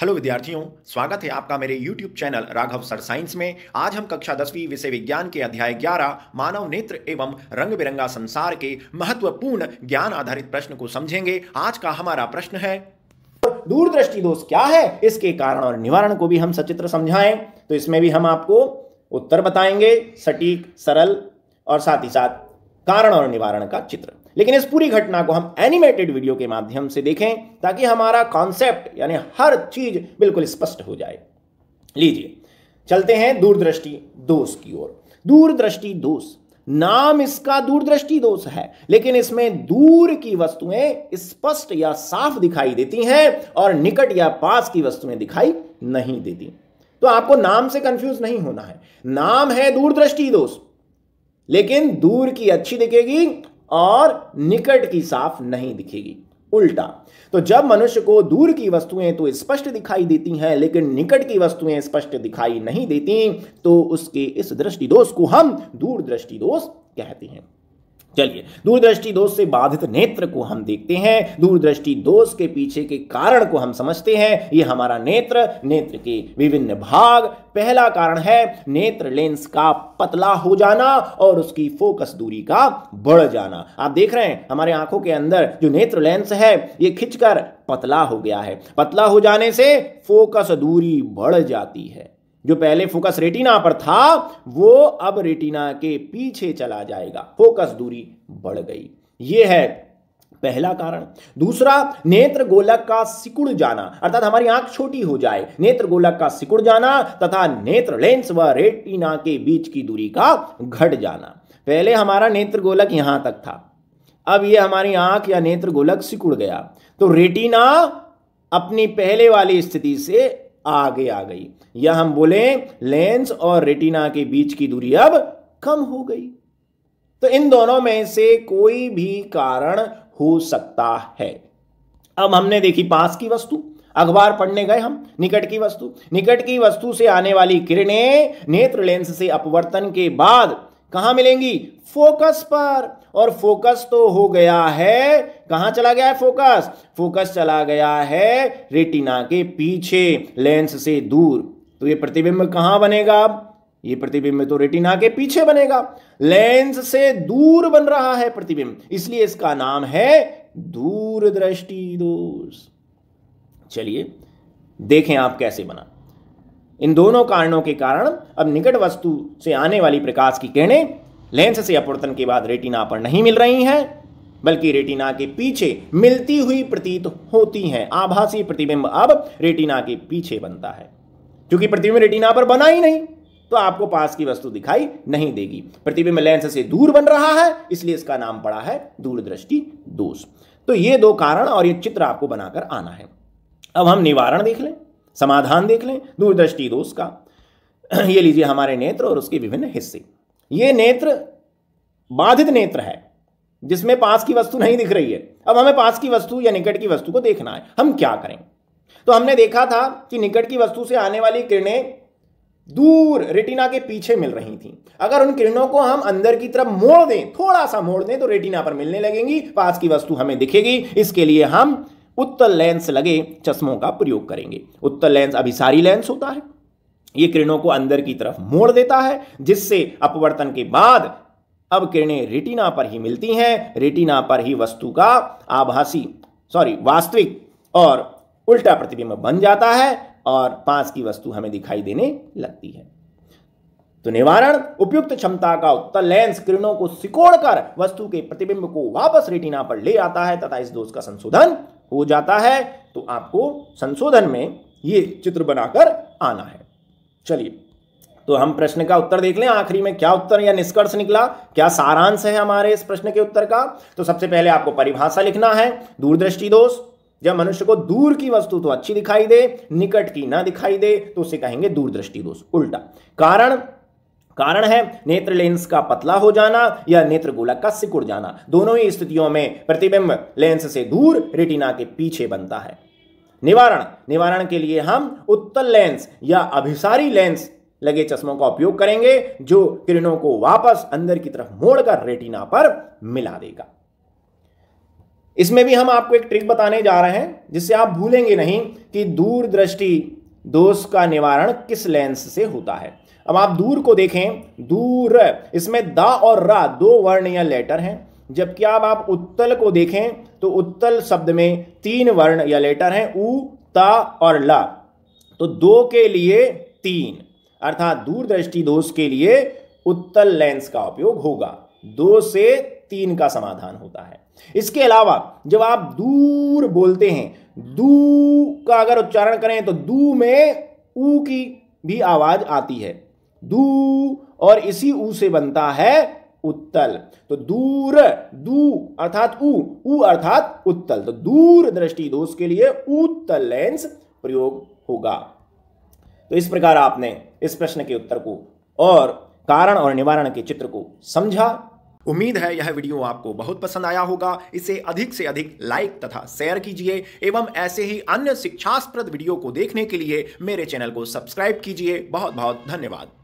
hello विद्यार्थियों स्वागत है आपका मेरे YouTube channel Raghav sir science में आज हम कक्षा दसवीं विषय विज्ञान के अध्याय ग्यारह मानव नेत्र एवं रंग बिरंगा संसार के महत्वपूर्ण ज्ञान आधारित प्रश्न को समझेंगे आज का हमारा प्रश्न है दूरदृष्टि दोष क्या है इसके कारण और निवारण को भी हम सचित्र समझाएं तो इसमें भी हम आपको उत्तर बताएंगे सटीक सरल और साथ ही साथ कारण और निवारण का चित्र लेकिन इस पूरी घटना को हम एनिमेटेड वीडियो के माध्यम से देखें ताकि हमारा कॉन्सेप्ट यानी हर चीज बिल्कुल स्पष्ट हो जाए लीजिए चलते हैं दूरदृष्टि दोष की ओर दूरदृष्टि दोष नाम इसका दूरदृष्टि दोष है लेकिन इसमें दूर की वस्तुएं स्पष्ट या साफ दिखाई देती हैं और निकट या पास की वस्तुएं दिखाई नहीं देती तो आपको नाम से कंफ्यूज नहीं होना है नाम है दूरदृष्टि दोष लेकिन दूर की अच्छी दिखेगी और निकट की साफ नहीं दिखेगी उल्टा तो जब मनुष्य को दूर की वस्तुएं तो स्पष्ट दिखाई देती हैं लेकिन निकट की वस्तुएं स्पष्ट दिखाई नहीं देती तो उसके इस दृष्टिदोष को हम दूर दृष्टिदोष कहते हैं चलिए दूरदृष्टि दोष से बाधित नेत्र को हम देखते हैं दूरदृष्टि दोष के पीछे के कारण को हम समझते हैं ये हमारा नेत्र नेत्र के विभिन्न भाग पहला कारण है नेत्र लेंस का पतला हो जाना और उसकी फोकस दूरी का बढ़ जाना आप देख रहे हैं हमारे आंखों के अंदर जो नेत्र लेंस है ये खिंचकर पतला हो गया है पतला हो जाने से फोकस दूरी बढ़ जाती है जो पहले फोकस रेटिना पर था वो अब रेटिना के पीछे चला जाएगा फोकस दूरी बढ़ गई ये है पहला कारण दूसरा नेत्र गोलक का सिकुड़ जाना अर्थात हमारी आंख छोटी हो जाए नेत्र गोलक का सिकुड़ जाना तथा नेत्र लेंस व रेटिना के बीच की दूरी का घट जाना पहले हमारा नेत्र गोलक यहां तक था अब यह हमारी आंख या नेत्र गोलक सिकुड़ गया तो रेटिना अपनी पहले वाली स्थिति से आगे आ गई या हम बोले लेंस और रेटिना के बीच की दूरी अब कम हो गई तो इन दोनों में से कोई भी कारण हो सकता है अब हमने देखी पास की वस्तु अखबार पढ़ने गए हम निकट की वस्तु निकट की वस्तु से आने वाली किरणें नेत्र लेंस से अपवर्तन के बाद कहा मिलेंगी फोकस पर और फोकस तो हो गया है कहां चला गया है फोकस फोकस चला गया है रेटिना के पीछे लेंस से दूर तो ये प्रतिबिंब कहां बनेगा अब ये प्रतिबिंब तो रेटिना के पीछे बनेगा लेंस से दूर बन रहा है प्रतिबिंब इसलिए इसका नाम है दूरदृष्टि दोष चलिए देखें आप कैसे बना इन दोनों कारणों के कारण अब निकट वस्तु से आने वाली प्रकाश की किरणें लेंस से अपवर्तन के बाद रेटिना पर नहीं मिल रही हैं बल्कि रेटिना के पीछे मिलती हुई प्रतीत होती हैं आभासी प्रतिबिंब अब रेटिना के पीछे बनता है क्योंकि प्रतिबिंब रेटिना पर बना ही नहीं तो आपको पास की वस्तु दिखाई नहीं देगी प्रतिबिंब लेंस से दूर बन रहा है इसलिए इसका नाम पड़ा है दूरदृष्टि दोष तो ये दो कारण और ये चित्र आपको बनाकर आना है अब हम निवारण देख लें समाधान देख लें दूरदृष्टि दोष का ये लीजिए हमारे नेत्र और उसके विभिन्न हिस्से ये नेत्र बाधित नेत्र है जिसमें पास की वस्तु नहीं दिख रही है अब हमें पास की वस्तु या निकट की वस्तु को देखना है हम क्या करें तो हमने देखा था कि निकट की वस्तु से आने वाली किरणें दूर रेटिना के पीछे मिल रही थी अगर उन किरणों को हम अंदर की तरफ मोड़ दें थोड़ा सा मोड़ दें तो रेटिना पर मिलने लगेंगी पास की वस्तु हमें दिखेगी इसके लिए हम उत्तल लेंस लगे चश्मों का प्रयोग करेंगे उत्तल लेंस अभिसारी लेंस होता है ये किरणों को अंदर की तरफ मोड़ देता है जिससे अपवर्तन के बाद अब किरणें रेटिना पर ही मिलती हैं रेटिना पर ही वस्तु का आभासी सॉरी वास्तविक और उल्टा प्रतिबिंब बन जाता है और पास की वस्तु हमें दिखाई देने लगती है तो निवारण उपयुक्त क्षमता का उत्तर लेंस किरणों को सिकोड़कर वस्तु के प्रतिबिंब को वापस रेटिना पर ले आता है तथा इस दोष का संशोधन हो जाता है तो आपको संशोधन में ये चित्र बनाकर आना है चलिए तो हम प्रश्न का उत्तर देख लें आखिरी में क्या उत्तर या निष्कर्ष निकला क्या सारांश है हमारे इस प्रश्न के उत्तर का तो सबसे पहले आपको परिभाषा लिखना है दूरदृष्टि दोष जब मनुष्य को दूर की वस्तु तो अच्छी दिखाई दे निकट की ना दिखाई दे तो उसे कहेंगे दूरदृष्टि दोष उल्टा कारण कारण है नेत्र लेंस का पतला हो जाना या नेत्र गोलक का सिकुड़ जाना दोनों ही स्थितियों में प्रतिबिंब लेंस से दूर रेटिना के पीछे बनता है निवारण निवारण के लिए हम उत्तल लेंस या अभिसारी लेंस लगे चश्मों का उपयोग करेंगे जो किरणों को वापस अंदर की तरफ मोड़कर रेटिना पर मिला देगा इसमें भी हम आपको एक ट्रिक बताने जा रहे हैं जिससे आप भूलेंगे नहीं कि दूरदृष्टि दोष का निवारण किस लेंस से होता है अब आप दूर को देखें दूर इसमें द और रा दो वर्ण या लेटर हैं जबकि आप आप उत्तल को देखें तो उत्तल शब्द में तीन वर्ण या लेटर हैं उ ता और ला तो दो के लिए तीन अर्थात दूरदृष्टि दोष के लिए उत्तल लेंस का उपयोग होगा दो से तीन का समाधान होता है इसके अलावा जब आप दूर बोलते हैं दू का अगर उच्चारण करें तो दू में ऊ की भी आवाज आती है दू और इसी ऊ से बनता है उत्तल तो दूर दू अर्थात ऊ ऊ अर्थात उत्तल तो दूर दृष्टि दोष के लिए उत्तल लेंस प्रयोग होगा तो इस प्रकार आपने इस प्रश्न के उत्तर को और कारण और निवारण के चित्र को समझा उम्मीद है यह वीडियो आपको बहुत पसंद आया होगा इसे अधिक से अधिक लाइक तथा शेयर कीजिए एवं ऐसे ही अन्य शिक्षास्प्रद वीडियो को देखने के लिए मेरे चैनल को सब्सक्राइब कीजिए बहुत बहुत धन्यवाद